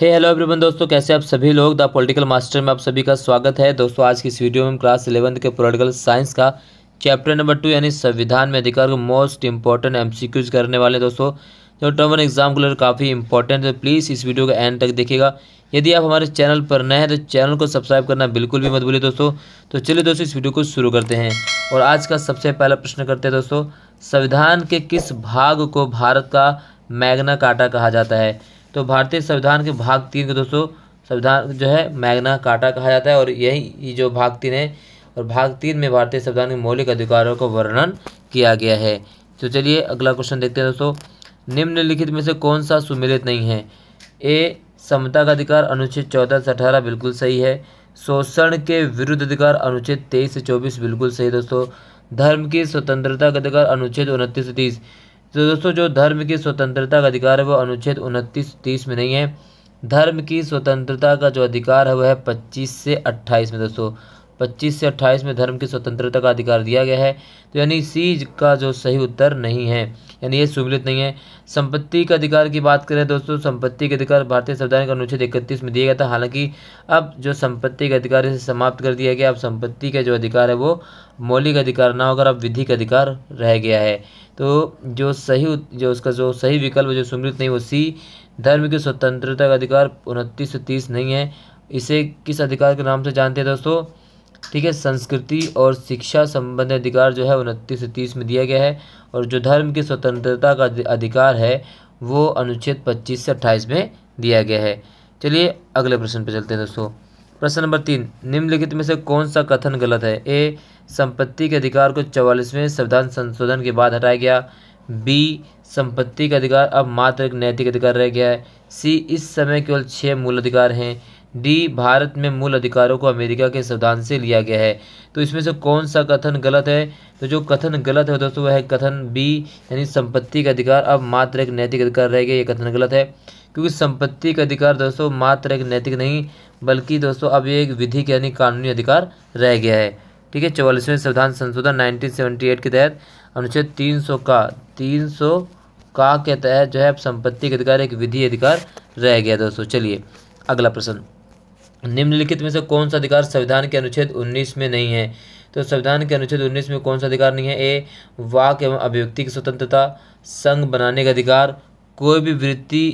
हे hello everyone दोस्तों कैसे आप सभी लोग द पॉलिटिकल मास्टर में आप सभी का स्वागत है दोस्तों आज की इस वीडियो में हम क्लास इलेवंथ के पोलिटिकल साइंस का चैप्टर नंबर टू यानी संविधान में अधिकार को मोस्ट इंपॉर्टेंट एमसीक्यूज करने वाले दोस्तों जो टर्म वन एग्जाम के लिए काफ़ी इंपॉर्टेंट है प्लीज़ तो इस वीडियो का एंड तक देखिएगा यदि आप हमारे चैनल पर नए हैं तो चैनल को सब्सक्राइब करना बिल्कुल भी मत भूलिए दोस्तों तो चलिए दोस्तों इस वीडियो को शुरू करते हैं और आज का सबसे पहला प्रश्न करते हैं दोस्तों संविधान के किस भाग को भारत का मैग्ना काटा कहा जाता है तो भारतीय संविधान के भाग तीन को दोस्तों संविधान जो है मैग्ना काटा कहा जाता है और यही जो भाग तीन है और भाग तीन में भारतीय संविधान के मौलिक अधिकारों का वर्णन किया गया है तो चलिए अगला क्वेश्चन देखते हैं दोस्तों निम्नलिखित में से कौन सा सुमिलित नहीं है ए समता का अधिकार अनुच्छेद चौदह से अठारह बिल्कुल सही है शोषण के विरुद्ध अधिकार अनुच्छेद तेईस से चौबीस बिल्कुल सही दोस्तों धर्म की स्वतंत्रता का अधिकार अनुच्छेद उनतीस से तीस तो दोस्तों जो धर्म की स्वतंत्रता का अधिकार है वो अनुच्छेद उनतीस तीस में नहीं है धर्म की स्वतंत्रता का जो अधिकार है वह है पच्चीस से अट्ठाईस में दोस्तों पच्चीस से 28 में धर्म की स्वतंत्रता का अधिकार दिया गया है तो यानी सी का जो सही उत्तर नहीं है यानी ये सुविधित नहीं है संपत्ति का अधिकार की बात करें दोस्तों संपत्ति का अधिकार भारतीय संविधान का अनुच्छेद इकतीस में दिया गया था हालांकि अब जो संपत्ति का अधिकार इसे समाप्त कर दिया गया अब संपत्ति का जो अधिकार है वो मौलिक अधिकार ना होकर अब विधि का अधिकार रह गया है तो जो सही जो उसका जो सही विकल्प जो सुमृत नहीं वो सी धर्म की स्वतंत्रता का अधिकार उनतीस से तीस नहीं है इसे किस अधिकार के नाम से जानते हैं दोस्तों ठीक है संस्कृति और शिक्षा संबंध अधिकार जो है उनतीस से तीस में दिया गया है और जो धर्म की स्वतंत्रता का अधिकार है वो अनुच्छेद पच्चीस से अट्ठाईस में दिया गया है चलिए अगले प्रश्न पर चलते हैं दोस्तों प्रश्न नंबर तीन निम्नलिखित में से कौन सा कथन गलत है ए संपत्ति के अधिकार को चौवालीसवें संविधान संशोधन के बाद हटाया गया बी संपत्ति का अधिकार अब मात्र एक नैतिक अधिकार रह गया है सी इस समय केवल छः मूल अधिकार हैं डी भारत में मूल अधिकारों को अमेरिका के संविधान से लिया गया है तो इसमें से कौन सा कथन गलत है तो जो कथन गलत है दोस्तों वह है कथन बी यानी संपत्ति का अधिकार अब मात्र एक नैतिक अधिकार रह गया ये कथन गलत है क्योंकि संपत्ति का अधिकार दोस्तों मात्र एक नैतिक नहीं बल्कि दोस्तों अब ये एक विधिक यानी कानूनी अधिकार रह गया है ठीक है चौवालीसवें संविधान संशोधन नाइनटीन के तहत अनुच्छेद तीन का तीन का के तहत जो है अब संपत्ति का अधिकार एक विधि अधिकार रह गया दोस्तों चलिए अगला प्रश्न निम्नलिखित में से कौन सा अधिकार संविधान के अनुच्छेद 19 में नहीं है तो संविधान के अनुच्छेद 19 में कौन सा अधिकार नहीं है ए वाक एवं अभिव्यक्ति की स्वतंत्रता संघ बनाने का अधिकार कोई भी वृत्ति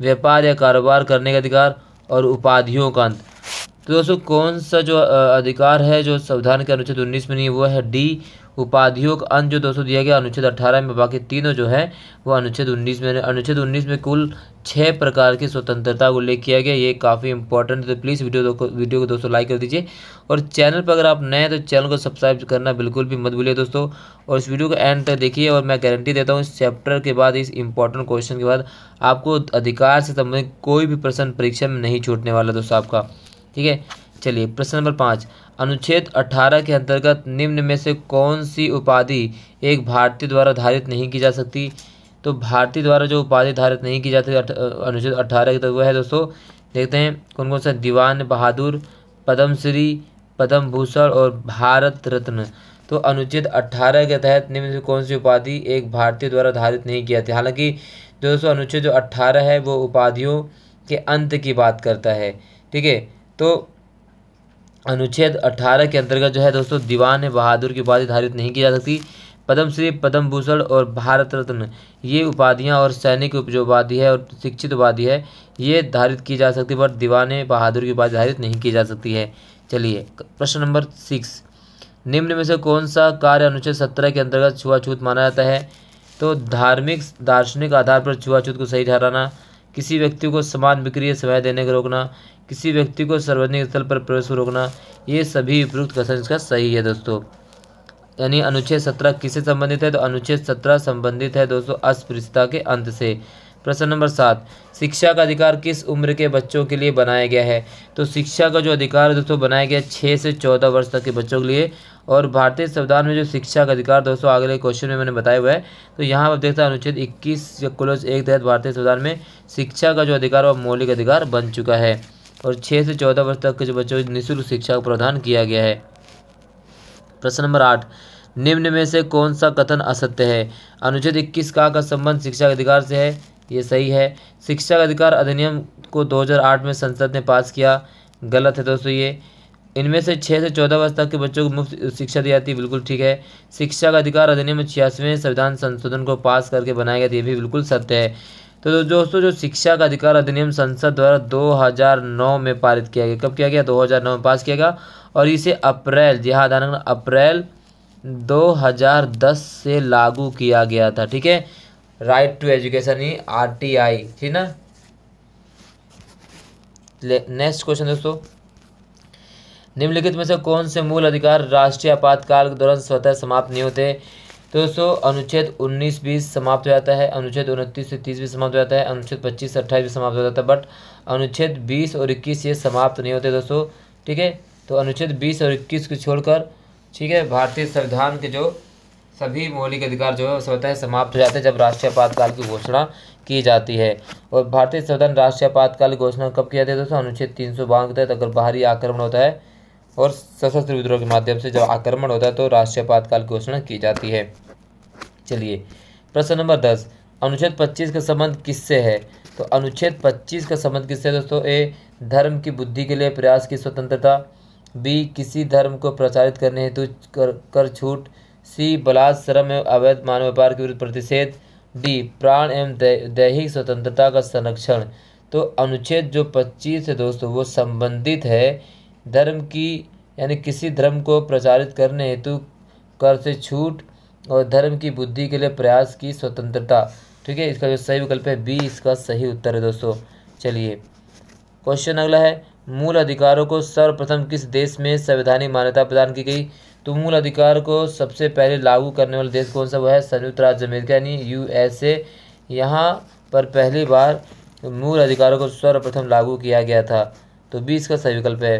व्यापार या कारोबार करने का अधिकार और उपाधियों का अंत तो दोस्तों कौन सा जो अधिकार है जो संविधान के अनुच्छेद उन्नीस में नहीं वो है डी उपाधियों का अंत जो दोस्तों दिया गया अनुच्छेद अट्ठारह में बाकी तीनों जो है वो अनुच्छेद उन्नीस में अनुच्छेद उन्नीस में कुल छः प्रकार की स्वतंत्रता का उल्लेख किया गया ये काफ़ी इंपॉर्टेंट है तो प्लीज़ वीडियो को वीडियो को दोस्तों लाइक कर दीजिए और चैनल पर अगर आप नए हैं तो चैनल को सब्सक्राइब करना बिल्कुल भी मत भूलिए दोस्तों और इस वीडियो को एंड तक देखिए और मैं गारंटी देता हूँ इस चैप्टर के बाद इस इंपॉर्टेंट क्वेश्चन के बाद आपको अधिकार से संबंधित कोई भी प्रश्न परीक्षा में नहीं छूटने वाला दोस्तों आपका ठीक है चलिए प्रश्न नंबर पाँच अनुच्छेद 18 के अंतर्गत निम्न में से कौन सी उपाधि एक भारतीय द्वारा धारित नहीं की जा सकती तो भारतीय द्वारा जो उपाधि धारित नहीं की जाती अनुच्छेद अठारह के तहत वह है दोस्तों देखते हैं कौन कौन सा दीवान बहादुर पद्मश्री पद्म भूषण और भारत रत्न तो अनुच्छेद 18 के तहत निम्न से कौन सी उपाधि एक भारतीय द्वारा धारित नहीं की जाती हालांकि दोस्तों अनुच्छेद जो अट्ठारह है वो उपाधियों के अंत की बात करता है ठीक है तो अनुच्छेद 18 के अंतर्गत जो है दोस्तों दीवान बहादुर की उपाधि धारित नहीं की जा सकती पद्मश्री पद्म भूषण और भारत रत्न ये उपाधियाँ और सैनिक जो उपाधि है और शिक्षित उपाधि है ये धारित की जा सकती पर दीवान बहादुर की उपाधि धारित नहीं की जा सकती है चलिए प्रश्न नंबर सिक्स निम्न में से कौन सा कार्य अनुच्छेद सत्रह के अंतर्गत छुआछूत माना जाता है तो धार्मिक दार्शनिक आधार पर छुआछूत को सही ठहराना किसी व्यक्ति को समान बिक्री समय देने को रोकना किसी व्यक्ति को सार्वजनिक स्थल पर प्रवेश रोकना ये सभी उपयुक्त कथन इसका सही है दोस्तों यानी अनुच्छेद सत्रह किससे संबंधित है तो अनुच्छेद सत्रह संबंधित है दोस्तों अस्पृश्यता के अंत से प्रश्न नंबर सात शिक्षा का अधिकार किस उम्र के बच्चों के लिए बनाया गया है तो शिक्षा का जो अधिकार दोस्तों बनाया गया छः से चौदह वर्ष तक के बच्चों के लिए और भारतीय संविधान में जो शिक्षा का अधिकार दोस्तों अगले क्वेश्चन में मैंने बताया हुआ है तो यहाँ आप देखते हैं अनुच्छेद इक्कीस क्लोज एक तहत भारतीय संविधान में शिक्षा का जो अधिकार वह मौलिक अधिकार बन चुका है और छः से चौदह वर्ष तक के जो बच्चों निःशुल्क शिक्षा का प्रावधान किया गया है प्रश्न नंबर आठ निम्न में से कौन सा कथन असत्य है अनुच्छेद इक्कीस का का संबंध शिक्षा अधिकार से है ये सही है शिक्षा का अधिकार अधिनियम को 2008 में संसद ने पास किया गलत है दोस्तों ये इनमें से छः से चौदह वर्ष तक के बच्चों को मुफ्त शिक्षा दी जाती है बिल्कुल ठीक है शिक्षा का अधिकार अधिनियम छियासवें संविधान संशोधन को पास करके बनाया गया ये भी बिल्कुल सत्य है तो दोस्तों जो शिक्षा का अधिकार अधिनियम संसद द्वारा 2009 में पारित किया गया कब किया गया 2009 में पास किया गया और इसे अप्रैल जी हाँ अप्रैल 2010 से लागू किया गया था ठीक है राइट टू एजुकेशन ही आर टी आई ठीक ना नेक्स्ट क्वेश्चन दोस्तों निम्नलिखित में से कौन से मूल अधिकार राष्ट्रीय आपातकाल के दौरान स्वतः समाप्त नहीं होते तो दोस्तों अनुच्छेद उन्नीस बीस समाप्त हो जाता है अनुच्छेद उनतीस से तीस भी समाप्त हो जाता है अनुच्छेद पच्चीस से अट्ठाईस भी समाप्त हो जाता है बट अनुच्छेद बीस और इक्कीस ये समाप्त नहीं होते दोस्तों ठीक है तो अनुच्छेद बीस और इक्कीस को छोड़कर ठीक है भारतीय संविधान के जो सभी मौलिक अधिकार जो है वो होता है समाप्त हो जाते हैं जब राष्ट्रीय आपातकाल की घोषणा की जाती है और भारतीय संविधान राष्ट्रीय आपातकाल की घोषणा कब की जाती है दोस्तों अनुच्छेद तीन सौ बावन के तहत अगर बाहरी आक्रमण होता है और सशस्त्र विद्रोह के माध्यम से जब आक्रमण होता है तो राष्ट्रीय आपातकाल की घोषणा की जाती है चलिए प्रश्न नंबर दस अनुच्छेद पच्चीस का संबंध किससे है तो अनुच्छेद पच्चीस का संबंध किससे दोस्तों ए धर्म की बुद्धि के लिए प्रयास की स्वतंत्रता बी किसी धर्म को प्रचारित करने हेतु कर, कर छूट सी बलात् श्रम एवं अवैध मानव व्यापार के विरुद्ध प्रतिषेध डी प्राण एवं दैहिक स्वतंत्रता का संरक्षण तो अनुच्छेद जो 25 है दोस्तों वो संबंधित है धर्म की यानी किसी धर्म को प्रचारित करने हेतु कर से छूट और धर्म की बुद्धि के लिए प्रयास की स्वतंत्रता ठीक है इसका जो सही विकल्प है बी इसका सही उत्तर है दोस्तों चलिए क्वेश्चन अगला है मूल अधिकारों को सर्वप्रथम किस देश में संवैधानिक मान्यता प्रदान की गई तो मूल अधिकार को सबसे पहले लागू करने वाला देश कौन सा वो है संयुक्त राज्य अमेरिका यानी यूएसए यहाँ पर पहली बार मूल अधिकारों को सर्वप्रथम लागू किया गया था तो बी इसका सही विकल्प है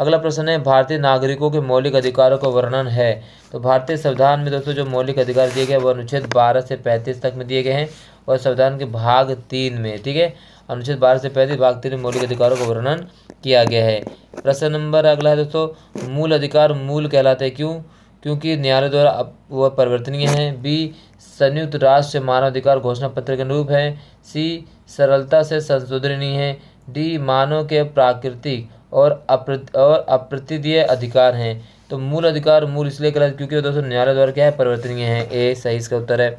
अगला प्रश्न है भारतीय नागरिकों के मौलिक अधिकारों का वर्णन है तो भारतीय संविधान में दोस्तों जो मौलिक अधिकार दिए गए वो अनुच्छेद बारह से पैंतीस तक में दिए गए हैं और संविधान के भाग तीन में ठीक है अनुच्छेद बारह से पैंतीस भाग तीन में मौलिक अधिकारों का वर्णन किया गया है प्रश्न नंबर अगला है दोस्तों मूल अधिकार मूल कहलाते हैं क्यों क्योंकि न्यायालय द्वारा वह परिवर्तनीय है बी संयुक्त राष्ट्र मानवाधिकार घोषणा पत्र के अनुरूप है सी सरलता से संशोधनीय है डी मानव के प्राकृतिक और अप्रति और अप्रतिदीय अधिकार हैं तो मूल अधिकार मूल इसलिए गलत क्योंकि दोस्तों न्यायालय द्वारा क्या है परिवर्तनीय है ए सही इसका उत्तर है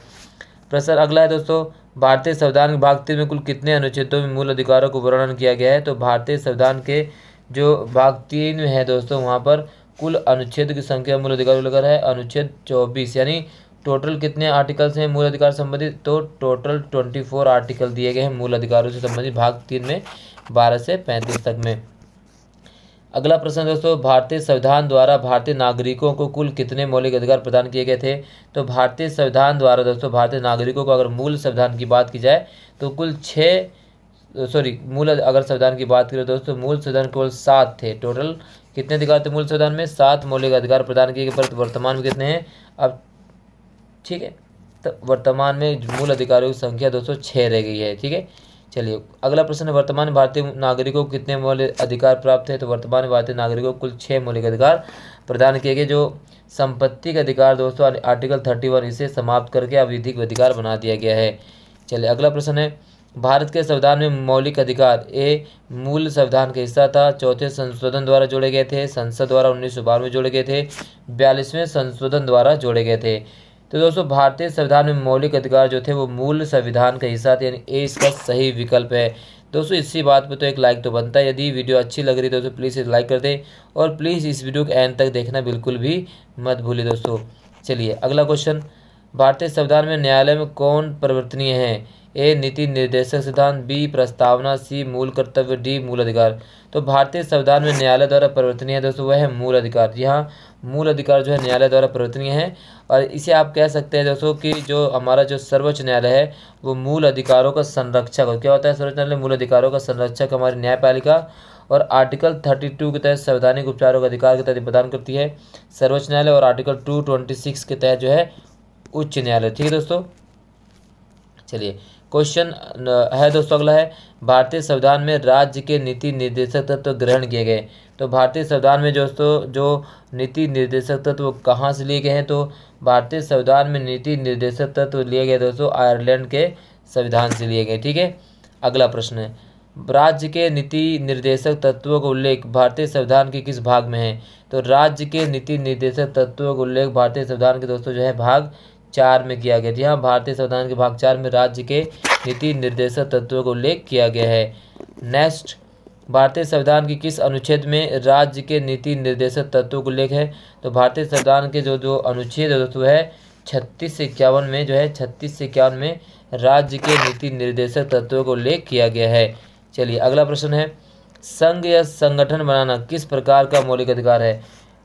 प्रश्न अगला है दोस्तों भारतीय संविधान के भाग तीन में कुल कितने अनुच्छेदों में मूल अधिकारों को वर्णन किया गया है तो भारतीय संविधान के जो भाग तीन में है दोस्तों वहाँ पर कुल अनुच्छेद की संख्या मूल अधिकार को लेकर है अनुच्छेद चौबीस यानी टोटल कितने आर्टिकल्स हैं मूल अधिकार संबंधित तो टोटल ट्वेंटी फोर आर्टिकल दिए गए हैं मूल अधिकारों से संबंधित भाग तीन में बारह से पैंतीस तक में अगला प्रश्न दोस्तों भारतीय संविधान द्वारा भारतीय नागरिकों को कुल कितने मौलिक अधिकार प्रदान किए गए थे तो भारतीय संविधान द्वारा दोस्तों भारतीय नागरिकों को अगर मूल संविधान की बात की जाए तो कुल छः सॉरी मूल अगर संविधान की बात करें दोस्तों मूल संविधान केवल सात थे टोटल कितने अधिकार थे मूल संविधान में सात मौलिक अधिकार प्रदान किए गए पर वर्तमान में कितने हैं अब ठीक है तो वर्तमान में मूल अधिकारों की संख्या दोस्तों छः रह गई है ठीक है चलिए अगला प्रश्न है वर्तमान भारतीय नागरिकों को कितने मौलिक अधिकार प्राप्त है तो वर्तमान भारतीय नागरिकों को कुल छः मौलिक अधिकार प्रदान किए गए जो संपत्ति का अधिकार दोस्तों आर्टिकल थर्टी वन इसे समाप्त करके विधिक अधिकार बना दिया गया है चलिए अगला प्रश्न है भारत के संविधान में मौलिक अधिकार ए मूल संविधान का हिस्सा था चौथे संशोधन द्वारा जोड़े गए थे संसद द्वारा उन्नीस सौ जोड़े गए थे बयालीसवें संशोधन द्वारा जोड़े गए थे तो दोस्तों भारतीय संविधान में मौलिक अधिकार जो थे वो मूल संविधान का हिस्सा थे यानी ए इसका सही विकल्प है दोस्तों इसी बात पे तो एक लाइक तो बनता है यदि वीडियो अच्छी लग रही है दोस्तों प्लीज़ लाइक कर दें और प्लीज़ इस वीडियो के एंड तक देखना बिल्कुल भी मत भूलिए दोस्तों चलिए अगला क्वेश्चन भारतीय संविधान में न्यायालय में कौन परिवर्तनीय है ए नीति निर्देशक सिद्धांत बी प्रस्तावना सी मूल कर्तव्य डी मूल अधिकार तो भारतीय संविधान में न्यायालय द्वारा परिवर्तनीय है दोस्तों वह है मूल अधिकार यहाँ मूल अधिकार जो है न्यायालय द्वारा परिवर्तनीय है और इसे आप कह सकते हैं दोस्तों कि जो हमारा जो सर्वोच्च न्यायालय है वो मूल अधिकारों का संरक्षक क्या होता है सर्वोच्च न्यायालय मूल अधिकारों का संरक्षक हमारी न्यायपालिका और आर्टिकल 32 के तहत संवैधानिक उपचारों का अधिकार के तहत प्रदान करती है सर्वोच्च न्यायालय और आर्टिकल 226 के तहत जो है उच्च न्यायालय ठीक है दोस्तों चलिए क्वेश्चन है दोस्तों अगला है भारतीय संविधान में राज्य के नीति निर्देशक तत्व तो ग्रहण किए गए तो भारतीय संविधान में दोस्तों जो नीति निर्देशक तत्व तो कहाँ से लिए गए हैं तो भारतीय संविधान में नीति निर्देशक तत्व तो लिए गए दोस्तों आयरलैंड के संविधान से लिए गए ठीक है अगला प्रश्न है राज्य के नीति निर्देशक तत्वों का उल्लेख भारतीय संविधान के किस भाग में है तो राज्य के नीति निर्देशक तत्वों का उल्लेख भारतीय संविधान के दोस्तों जो है भाग चार में किया गया जहाँ भारतीय संविधान के भाग चार में राज्य के नीति निर्देशक तत्वों का उल्लेख किया गया है नेक्स्ट भारतीय संविधान के किस अनुच्छेद में राज्य के नीति निर्देशक तत्व का उल्लेख है तो भारतीय संविधान के जो जो अनुच्छेद तत्व है छत्तीस से इक्यावन में जो है छत्तीस से इक्यावन में राज्य के नीति निर्देशक तत्वों का उल्लेख किया गया है चलिए अगला प्रश्न है संघ या संगठन बनाना किस प्रकार का मौलिक अधिकार है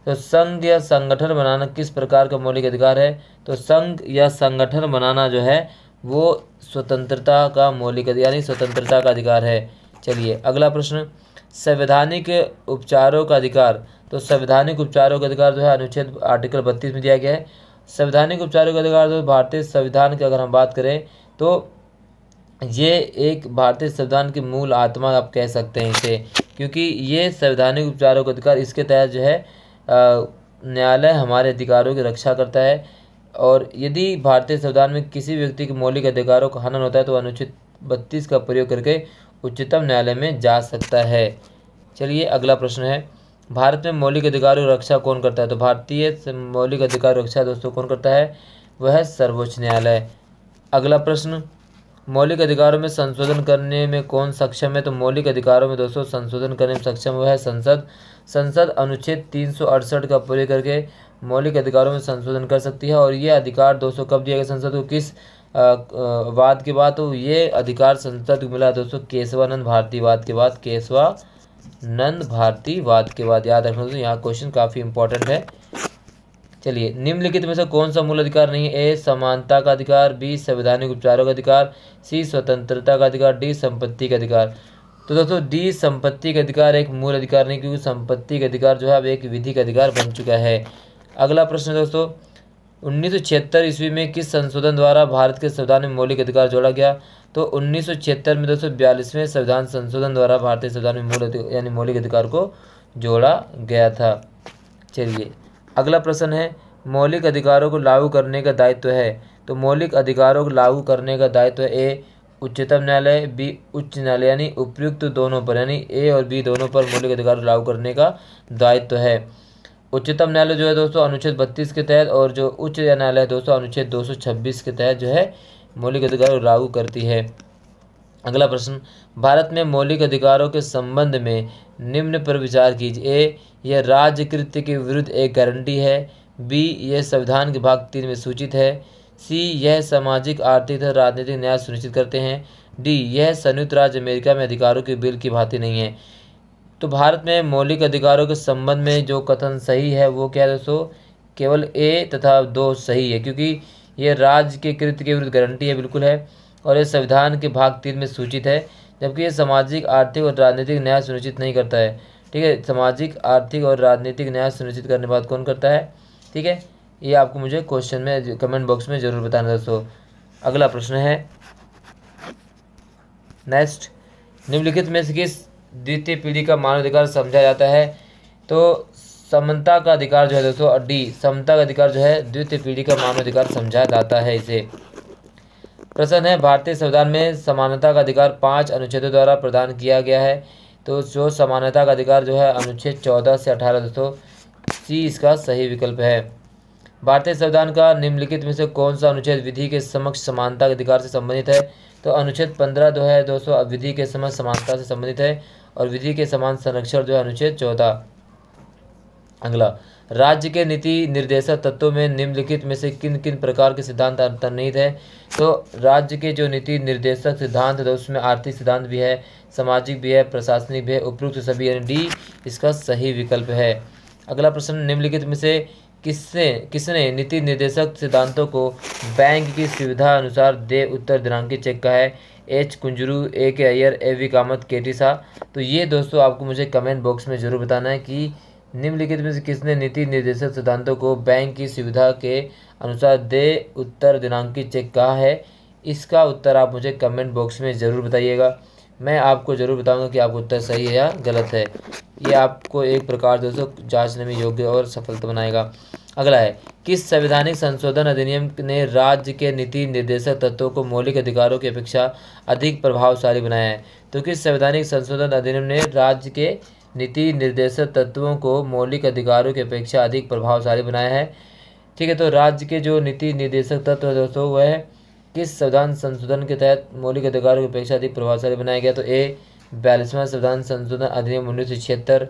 तो संघ या संगठन बनाना किस प्रकार का मौलिक अधिकार है तो संघ या संगठन बनाना जो है वो स्वतंत्रता का मौलिक यानी स्वतंत्रता का अधिकार है चलिए अगला प्रश्न संवैधानिक उपचारों का अधिकार तो संवैधानिक उपचारों का अधिकार जो है अनुच्छेद आर्टिकल बत्तीस में दिया गया है संवैधानिक उपचारों का अधिकार जो भारतीय संविधान की अगर हम बात करें तो ये एक भारतीय संविधान की मूल आत्मा आप कह सकते हैं इसे क्योंकि ये संवैधानिक उपचारों का अधिकार इसके तहत जो है न्यायालय हमारे अधिकारों की रक्षा करता है और यदि भारतीय संविधान में किसी व्यक्ति के मौलिक अधिकारों का हनन होता है तो अनुच्छेद बत्तीस का प्रयोग करके उच्चतम न्यायालय में जा सकता है चलिए अगला प्रश्न है भारत में मौलिक अधिकारों रक्षा कौन करता है तो भारतीय मौलिक अधिकार रक्षा दोस्तों कौन करता है वह सर्वोच्च न्यायालय अगला प्रश्न मौलिक अधिकारों में संशोधन करने में कौन सक्षम है तो मौलिक अधिकारों में दोस्तों संशोधन करने में सक्षम वह है संसद संसद अनुच्छेद तीन का पूरे करके मौलिक अधिकारों में संशोधन कर सकती है और ये अधिकार दोस्तों कब दिया गया संसद को किस वाद के बाद तो ये अधिकार संसद को मिला दोस्तों केशवानंद भारती वाद के बाद केशवानंद भारती वाद के बाद याद रखना दोस्तों यहाँ क्वेश्चन काफ़ी इंपॉर्टेंट है चलिए निम्नलिखित में से कौन सा मूल अधिकार नहीं है ए समानता का अधिकार बी संवैधानिक उपचारों का अधिकार सी स्वतंत्रता का अधिकार डी संपत्ति का अधिकार तो दोस्तों डी संपत्ति का अधिकार एक मूल अधिकार नहीं क्योंकि संपत्ति का अधिकार जो है अब एक विधि का अधिकार बन चुका है अगला प्रश्न दोस्तों उन्नीस सौ छिहत्तर ईस्वी में किस संशोधन द्वारा भारत के संविधान में मौलिक अधिकार जोड़ा गया तो उन्नीस सौ छिहत्तर में दोस्तों बयालीसवें संविधान संशोधन द्वारा भारतीय संविधान में मूल यानी मौलिक अधिकार को जोड़ा गया था चलिए अगला प्रश्न है मौलिक अधिकारों को लागू करने का दायित्व है तो मौलिक अधिकारों को लागू करने का दायित्व ए उच्चतम न्यायालय बी उच्च न्यायालय यानी उपयुक्त दोनों पर यानी ए और बी दोनों पर मौलिक अधिकार लागू करने का दायित्व है उच्चतम न्यायालय जो है दोस्तों अनुच्छेद बत्तीस के तहत और जो उच्च न्यायालय है दोस्तों अनुच्छेद दो के तहत जो है मौलिक अधिकार लागू करती है अगला प्रश्न भारत में मौलिक अधिकारों के संबंध में निम्न पर विचार कीजिए ए यह राज्य कृत्य के विरुद्ध एक गारंटी है बी यह संविधान के भाग तीन में सूचित है सी यह सामाजिक आर्थिक तथा राजनीतिक न्याय सुनिश्चित करते हैं डी यह संयुक्त राज्य अमेरिका में अधिकारों के बिल की भांति नहीं है तो भारत में मौलिक अधिकारों के संबंध में जो कथन सही है वो क्या है दोस्तों केवल ए तथा दो सही है क्योंकि ये राज्य के कृत्य के विरुद्ध गारंटी है बिल्कुल है और यह संविधान के भाग तीन में सूचित है जबकि ये सामाजिक आर्थिक और राजनीतिक न्याय सुनिश्चित नहीं करता है ठीक है सामाजिक आर्थिक और राजनीतिक न्याय सुनिश्चित करने बात कौन करता है ठीक है ये आपको मुझे क्वेश्चन में कमेंट बॉक्स में ज़रूर बताना दोस्तों अगला प्रश्न है नेक्स्ट निम्नलिखित में से किस द्वितीय पीढ़ी का मानवाधिकार समझा जाता है तो समता का अधिकार जो है दोस्तों डी समता का अधिकार जो है द्वितीय पीढ़ी का मानवाधिकार समझा जाता है इसे प्रश्न है भारतीय संविधान में समानता का अधिकार पाँच अनुच्छेदों द्वारा प्रदान किया गया है तो जो समानता का अधिकार जो है अनुच्छेद चौदह से अठारह दोस्तों सी इसका सही विकल्प है भारतीय संविधान का निम्नलिखित में से कौन सा अनुच्छेद विधि के समक्ष समानता के अधिकार से संबंधित है तो अनुच्छेद पंद्रह जो है दोस्तों विधि के समक्ष समानता से संबंधित है और विधि के समान संरक्षण जो है अनुच्छेद चौदह अगला राज्य के नीति निर्देशक तत्वों में निम्नलिखित में से किन किन प्रकार के सिद्धांत अंतर्निहित है तो राज्य के जो नीति निर्देशक सिद्धांत है तो उसमें आर्थिक सिद्धांत भी है सामाजिक भी है प्रशासनिक भी है उपयुक्त सभी यानी डी इसका सही विकल्प है अगला प्रश्न निम्नलिखित में से किसने किसने नीति निर्देशक सिद्धांतों को बैंक की सुविधा अनुसार दे उत्तर दिनांकित चेक का है एच कुंजरू ए के अयर ए वी कामत के टी सा तो ये दोस्तों आपको मुझे कमेंट बॉक्स में ज़रूर बताना है कि निम्नलिखित में से किसने नीति निर्देशक सिद्धांतों को बैंक की सुविधा के अनुसार दे उत्तर दिनांकित चेक कहा है इसका उत्तर आप मुझे कमेंट बॉक्स में ज़रूर बताइएगा मैं आपको ज़रूर बताऊंगा कि आपका उत्तर सही है या गलत है ये आपको एक प्रकार दोस्तों जांचने में योग्य और सफलता बनाएगा अगला है किस संवैधानिक संशोधन अधिनियम ने राज्य के नीति निर्देशक तत्वों को मौलिक अधिकारों की अपेक्षा अधिक प्रभावशाली बनाया है तो किस संवैधानिक संशोधन अधिनियम ने राज्य के नीति निर्देशक तत्वों को मौलिक अधिकारों की अपेक्षा अधिक प्रभावशाली बनाया है ठीक है तो राज्य के जो नीति निर्देशक तत्व दोस्तों वह किस संविधान संशोधन के तहत मौलिक अधिकारों की अपेक्षा अधिक प्रभावशाली बनाया गया तो ए बयालीसवां संविधान संशोधन अधिनियम उन्नीस सौ छिहत्तर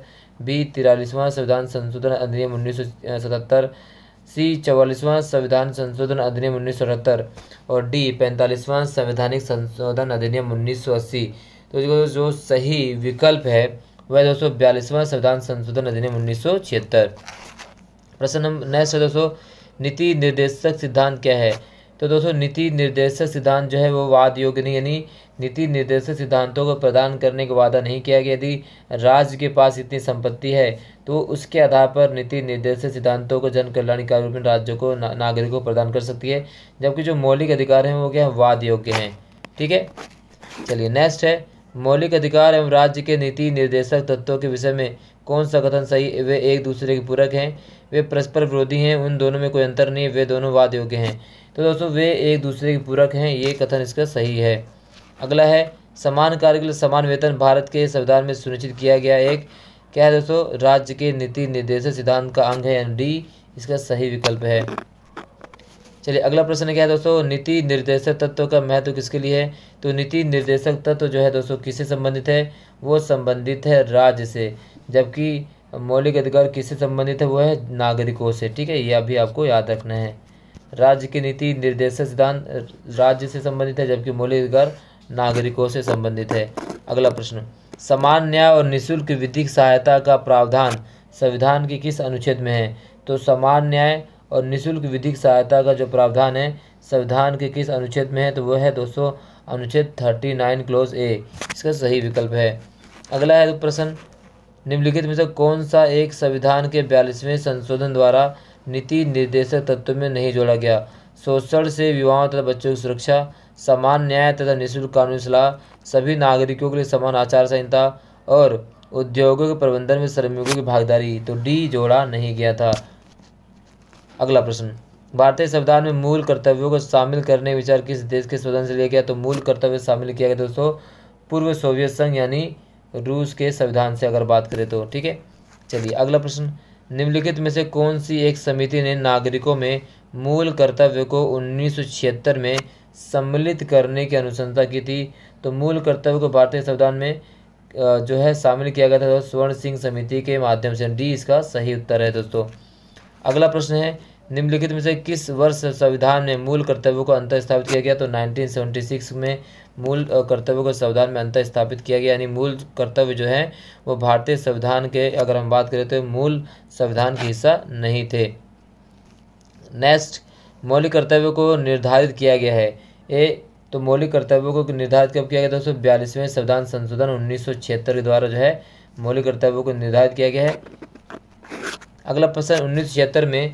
बी तिरालीसवां संविधान संशोधन अधिनियम उन्नीस सौ सतहत्तर सी चवालीसवां संविधान संशोधन अधिनियम उन्नीस सौ अठहत्तर और डी पैंतालीसवां संवैधानिक संशोधन अधिनियम उन्नीस सौ अस्सी तो जो सही विकल्प है वह दोस्तों बयालीसवां संविधान संशोधन अधिनियम उन्नीस सौ छिहत्तर प्रश्न नंबर नेक्स्ट है दोस्तों नीति निर्देशक सिद्धांत क्या है तो दोस्तों नीति निर्देशक सिद्धांत जो है वो वाद योग्य नहीं यानी नीति निर्देशक सिद्धांतों को प्रदान करने का वादा नहीं किया गया यदि राज्य के पास इतनी संपत्ति है तो उसके आधार पर नीति निर्देशक सिद्धांतों को जन कल्याणकारी रूप में राज्यों को ना, नागरिकों को प्रदान कर सकती है जबकि जो मौलिक अधिकार हैं वो क्या वाद योग्य हैं ठीक है चलिए नेक्स्ट है मौलिक अधिकार एवं राज्य के नीति निर्देशक तत्वों के विषय में कौन सा कथन सही वे एक दूसरे के पूरक हैं वे परस्पर विरोधी हैं उन दोनों में कोई अंतर नहीं वे दोनों वाद योग्य हैं तो दोस्तों वे एक दूसरे के पूरक हैं ये कथन इसका सही है अगला है समान कार्य के लिए समान वेतन भारत के संविधान में सुनिश्चित किया गया एक क्या है दोस्तों राज्य के नीति निर्देशक सिद्धांत का अंग है एन डी इसका सही विकल्प है चलिए अगला प्रश्न क्या है दोस्तों नीति निर्देशक तत्व का महत्व किसके लिए है तो नीति निर्देशक तत्व जो है दोस्तों किससे संबंधित है वो संबंधित है राज्य से जबकि मौलिक अधिकार किससे संबंधित है वो है नागरिकों से ठीक है यह भी आपको याद रखना है राज्य की नीति निर्देशक सिद्धांत राज्य से संबंधित है जबकि मौलिक अधिकार नागरिकों से संबंधित है अगला प्रश्न समान न्याय और निःशुल्क विधिक सहायता का प्रावधान संविधान के किस अनुच्छेद में है तो समान न्याय और निःशुल्क विधिक सहायता का जो प्रावधान है संविधान के किस अनुच्छेद में है तो वह है दोस्तों अनुच्छेद थर्टी नाइन क्लोज ए इसका सही विकल्प है अगला है प्रश्न निम्नलिखित में से कौन सा एक संविधान के बयालीसवें संशोधन द्वारा नीति निर्देशक तत्व में नहीं जोड़ा गया शोषण से युवाओं तथा बच्चों की सुरक्षा समान न्याय तथा निःशुल्क कानूनी सलाह सभी नागरिकों के लिए समान आचार संहिता और उद्योगों के प्रबंधन में श्रमिकों की भागीदारी तो डी जोड़ा नहीं गया था अगला प्रश्न भारतीय संविधान में मूल कर्तव्यों को शामिल करने विचार किस देश के संविधान से लिया गया तो मूल कर्तव्य शामिल किया गया दोस्तों पूर्व सोवियत संघ यानी रूस के संविधान से अगर बात करें तो ठीक है चलिए अगला प्रश्न निम्नलिखित में से कौन सी एक समिति ने नागरिकों में मूल कर्तव्य को उन्नीस में सम्मिलित करने की अनुशंसा की थी तो मूल कर्तव्य को भारतीय संविधान में जो है शामिल किया गया था तो स्वर्ण सिंह समिति के माध्यम से डी इसका सही उत्तर है दोस्तों अगला प्रश्न है निम्नलिखित में से किस वर्ष संविधान में मूल कर्तव्यों को अंतर स्थापित किया गया तो 1976 में मूल कर्तव्यों को संविधान में अंतर स्थापित किया गया यानी मूल कर्तव्य जो है वो भारतीय संविधान के अगर हम बात करें तो मूल संविधान के हिस्सा नहीं थे नेक्स्ट मौलिक कर्तव्यों को निर्धारित किया गया है ए तो मौलिक कर्तव्यों को निर्धारित कब किया गया दोस्तों बयालीसवें संविधान संशोधन उन्नीस के द्वारा जो है मौलिक कर्तव्यों को निर्धारित किया गया है अगला प्रश्न उन्नीस में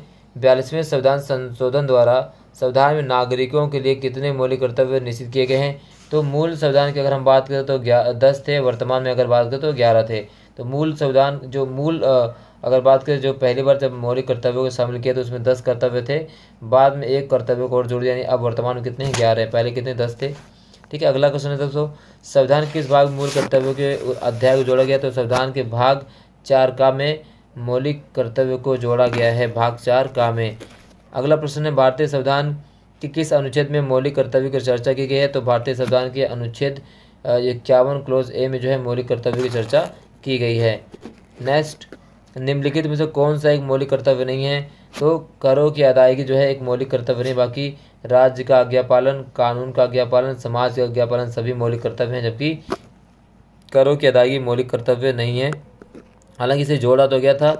बयालीसवें संविधान संशोधन द्वारा संविधान में नागरिकों के लिए कितने मौलिक कर्तव्य निश्चित किए गए हैं तो मूल संविधान की अगर हम बात करें तो दस थे वर्तमान में अगर बात करें तो ग्यारह थे तो मूल संविधान जो मूल अगर बात करें जो पहली बार जब मौलिक कर्तव्यों को शामिल किया तो उसमें दस कर्तव्य थे बाद में एक कर्तव्य को और जोड़ दिया यानी अब वर्तमान में कितने ग्यारह है पहले कितने दस थे ठीक है अगला क्वेश्चन है दोस्तों संविधान किस भाग मूल कर्तव्यों के अध्याय को जोड़ा गया तो संविधान के भाग चार का में मौलिक कर्तव्य को जोड़ा गया है भाग चार का में अगला प्रश्न है भारतीय संविधान कि किस अनुच्छेद में मौलिक कर्तव्य की चर्चा की गई है तो भारतीय संविधान के अनुच्छेद इक्यावन क्लोज ए में जो है मौलिक कर्तव्य की चर्चा की गई है नेक्स्ट निम्नलिखित में से कौन सा एक मौलिक कर्तव्य नहीं है तो करों की अदायगी जो है एक मौलिक कर्तव्य नहीं बाकी राज्य का आज्ञा पालन कानून का आज्ञा पालन समाज का आज्ञा पालन सभी मौलिक कर्तव्य हैं जबकि करों की अदायगी मौलिक कर्तव्य नहीं है हालांकि इसे जोड़ा तो गया था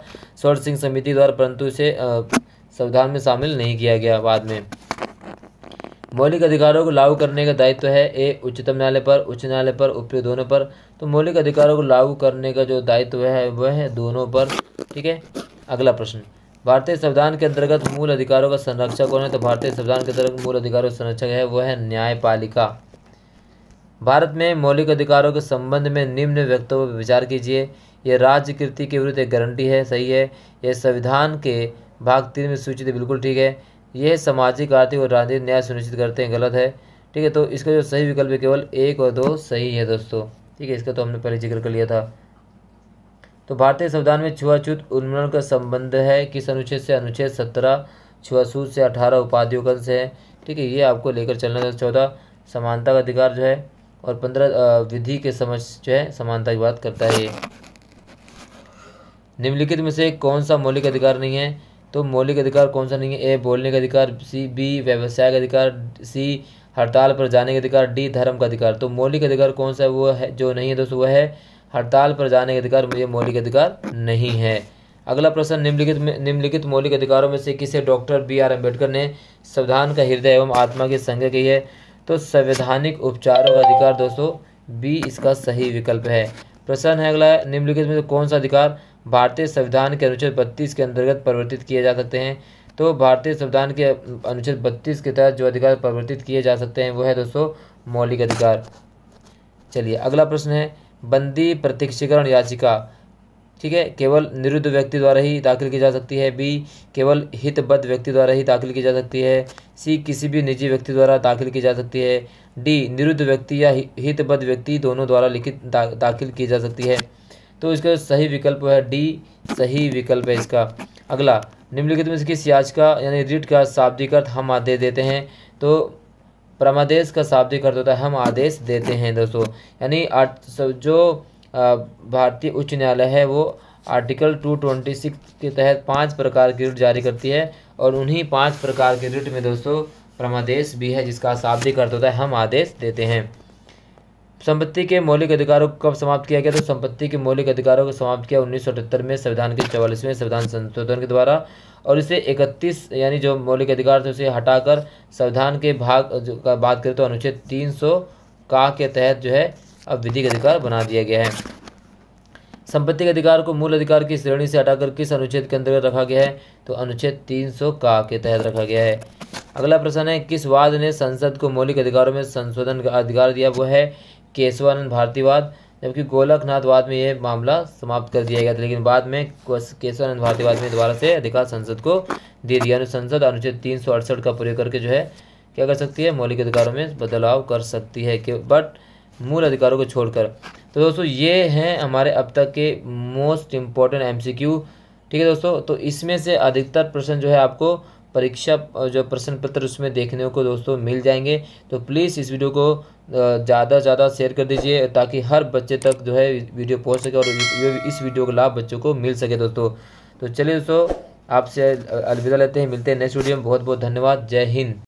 स्वर्ण सिंह समिति द्वारा परंतु इसे संविधान में शामिल नहीं किया गया बाद में मौलिक अधिकारों को लागू करने का दायित्व है ए उच्चतम न्यायालय पर उच्च न्यायालय पर ऊपरी दोनों पर तो मौलिक अधिकारों को लागू करने का जो दायित्व है वह है दोनों पर ठीक है अगला प्रश्न भारतीय संविधान के अंतर्गत मूल अधिकारों का संरक्षक कौन है तो भारतीय संविधान के अंतर्गत मूल अधिकारों का संरक्षक है वह है न्यायपालिका भारत में मौलिक अधिकारों के संबंध में निम्न व्यक्तों पर विचार कीजिए यह राज्य के विरुद्ध एक गारंटी है सही है यह संविधान के भाग तीन में सूचित बिल्कुल ठीक है यह सामाजिक आर्थिक और राजनीतिक न्याय सुनिश्चित करते हैं गलत है ठीक है तो इसका जो सही विकल्प है केवल एक और दो सही है दोस्तों ठीक है इसका तो हमने पहले जिक्र कर लिया था तो भारतीय संविधान में छुआछूत उन्मूलन का संबंध है किस अनुच्छेद से अनुच्छेद सत्रह छुआछूत से अठारह उपाधियों अंश है ठीक है ये आपको लेकर चलना है चौदह समानता का अधिकार जो है और पंद्रह विधि के समझ जो है समानता की बात करता है ये निम्नलिखित में से कौन सा मौलिक अधिकार नहीं है तो मौलिक अधिकार कौन सा नहीं है ए बोलने का अधिकार सी बी व्यवसाय का अधिकार सी हड़ताल पर जाने का अधिकार डी धर्म का अधिकार तो मौलिक अधिकार कौन सा वो है जो नहीं है दोस्तों वह है हड़ताल पर जाने का अधिकार ये मौलिक अधिकार नहीं है अगला प्रश्न निम्नलिखित में निम्नलिखित मौलिक अधिकारों में से किसे डॉक्टर बी आर अम्बेडकर ने संविधान का हृदय एवं आत्मा की संज्ञा की है तो संवैधानिक उपचारों का अधिकार दोस्तों बी इसका सही विकल्प है प्रश्न है अगला निम्नलिखित में से कौन सा अधिकार भारतीय संविधान के अनुच्छेद बत्तीस के अंतर्गत परिवर्तित किए जा सकते हैं तो भारतीय संविधान के अनुच्छेद बत्तीस के तहत जो अधिकार परिवर्तित किए जा सकते हैं वो है दोस्तों मौलिक अधिकार चलिए अगला प्रश्न है बंदी प्रतीक्षीकरण याचिका ठीक है केवल निरुद्ध व्यक्ति द्वारा ही दाखिल की जा सकती है बी केवल हितबद्ध व्यक्ति द्वारा ही दाखिल की जा सकती है सी किसी भी निजी व्यक्ति द्वारा दाखिल की जा सकती है डी निरुद्ध व्यक्ति या हितबद्ध व्यक्ति दोनों द्वारा लिखित दा, दाखिल की जा सकती है तो इसका सही विकल्प है डी सही विकल्प है इसका अगला निम्नलिखित में से किस का यानी रिट का शाब्दिक अर्थ हम आदेश देते हैं तो परमादेश का शाब्दिक अर्थ होता है हम आदेश देते हैं दोस्तों यानी जो भारतीय उच्च न्यायालय है वो आर्टिकल 226 के तहत पांच प्रकार की रिट जारी करती है और उन्हीं पांच प्रकार के रिट में दोस्तों परमादेश भी है जिसका शाब्दिक अर्थ होता है हम आदेश देते हैं संपत्ति के मौलिक अधिकारों को कब समाप्त किया गया तो संपत्ति के मौलिक अधिकारों को समाप्त किया उन्नीस में संविधान के चौवालीसवें संविधान संशोधन के द्वारा और इसे 31 यानी जो मौलिक अधिकार थे उसे हटाकर संविधान के भाग का बात करें तो अनुच्छेद 300 का के तहत जो है अब विधिक अधिकार बना दिया गया है संपत्ति के अधिकार को मूल अधिकार की श्रेणी से हटाकर किस अनुच्छेद के अंतर्गत रखा गया है तो अनुच्छेद 300 का के तहत रखा गया है अगला प्रश्न है किस वाद ने संसद को मौलिक अधिकारों में संशोधन का अधिकार दिया वो है केशवानंद भारतीवाद जबकि गोलकनाथ वाद में यह मामला समाप्त कर दिया गया था लेकिन बाद में केशवानंद भारतीवाद में दोबारा से अधिकार संसद को दे दिया संसद अनुच्छेद तीन का प्रयोग करके जो है क्या कर सकती है मौलिक अधिकारों में बदलाव कर सकती है बट मूल अधिकारों को छोड़कर तो दोस्तों ये हैं हमारे अब तक के मोस्ट इम्पॉर्टेंट एम ठीक है दोस्तों तो इसमें से अधिकतर प्रश्न जो है आपको परीक्षा जो प्रश्न पत्र उसमें देखने को दोस्तों मिल जाएंगे तो प्लीज़ इस वीडियो को ज़्यादा से ज़्यादा शेयर कर दीजिए ताकि हर बच्चे तक जो है वीडियो पहुंच सके और इस वीडियो का लाभ बच्चों को मिल सके दोस्तों तो चलिए दोस्तों आपसे अलविदा लेते हैं मिलते हैं नेक्स्ट वीडियो में बहुत बहुत धन्यवाद जय हिंद